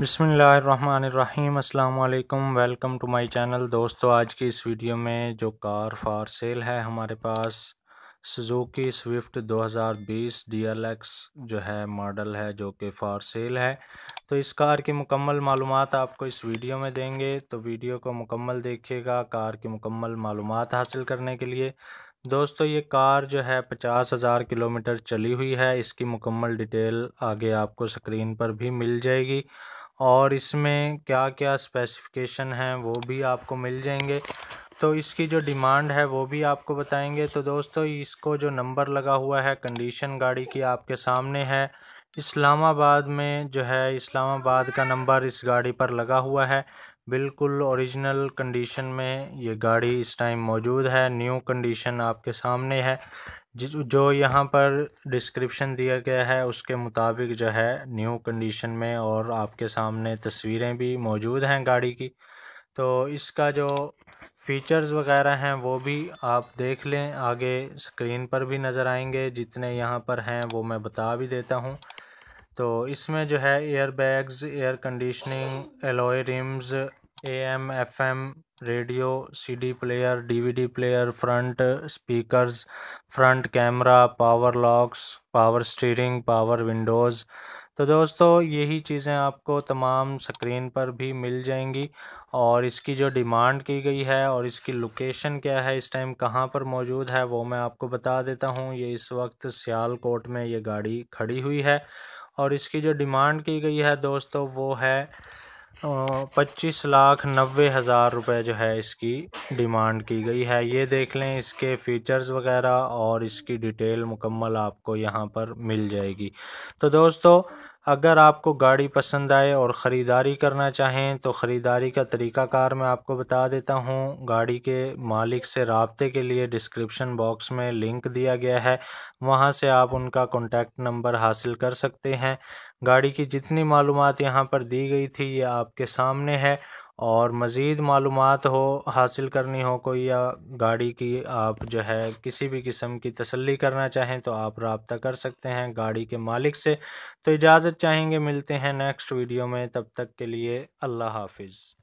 बसमीम् अल्लाम welcome to my channel दोस्तों आज की इस वीडियो में जो कार फॉर सेल है हमारे पास सुजुकी स्विफ्ट 2020 डीएलएक्स जो है मॉडल है जो कि फॉर सेल है तो इस कार की मुकम्मल मालूम आपको इस वीडियो में देंगे तो वीडियो को मुकम्मल देखिएगा कार की मुकम्मल मालूम हासिल करने के लिए दोस्तों ये कार जो है पचास हज़ार किलोमीटर चली हुई है इसकी मुकम्मल डिटेल आगे आपको स्क्रीन पर भी मिल जाएगी और इसमें क्या क्या स्पेसिफिकेशन हैं वो भी आपको मिल जाएंगे तो इसकी जो डिमांड है वो भी आपको बताएंगे तो दोस्तों इसको जो नंबर लगा हुआ है कंडीशन गाड़ी की आपके सामने है इस्लामाबाद में जो है इस्लामाबाद का नंबर इस गाड़ी पर लगा हुआ है बिल्कुल ओरिजिनल कंडीशन में ये गाड़ी इस टाइम मौजूद है न्यू कंडीशन आपके सामने है जिस जो यहाँ पर डिस्क्रिप्शन दिया गया है उसके मुताबिक जो है न्यू कंडीशन में और आपके सामने तस्वीरें भी मौजूद हैं गाड़ी की तो इसका जो फीचर्स वगैरह हैं वो भी आप देख लें आगे स्क्रीन पर भी नज़र आएंगे जितने यहाँ पर हैं वो मैं बता भी देता हूँ तो इसमें जो है air bags air conditioning alloy rims A M F M radio CD player DVD player front speakers front camera power locks power steering power windows तो दोस्तों यही चीज़ें आपको तमाम स्क्रीन पर भी मिल जाएंगी और इसकी जो डिमांड की गई है और इसकी लोकेशन क्या है इस टाइम कहाँ पर मौजूद है वो मैं आपको बता देता हूँ ये इस वक्त सियालकोट में ये गाड़ी खड़ी हुई है और इसकी जो डिमांड की गई है दोस्तों वो है पच्चीस लाख नब्बे हज़ार रुपये जो है इसकी डिमांड की गई है ये देख लें इसके फीचर्स वगैरह और इसकी डिटेल मुकम्मल आपको यहाँ पर मिल जाएगी तो दोस्तों अगर आपको गाड़ी पसंद आए और ख़रीदारी करना चाहें तो ख़रीदारी का तरीकाकार मैं आपको बता देता हूं गाड़ी के मालिक से रबते के लिए डिस्क्रिप्शन बॉक्स में लिंक दिया गया है वहां से आप उनका कॉन्टैक्ट नंबर हासिल कर सकते हैं गाड़ी की जितनी मालूम यहां पर दी गई थी ये आपके सामने है और मज़ीद मालूम हो हासिल करनी हो कोई या गाड़ी की आप जो है किसी भी किस्म की तसल्ली करना चाहें तो आप रबता कर सकते हैं गाड़ी के मालिक से तो इजाज़त चाहेंगे मिलते हैं नेक्स्ट वीडियो में तब तक के लिए अल्लाह हाफिज़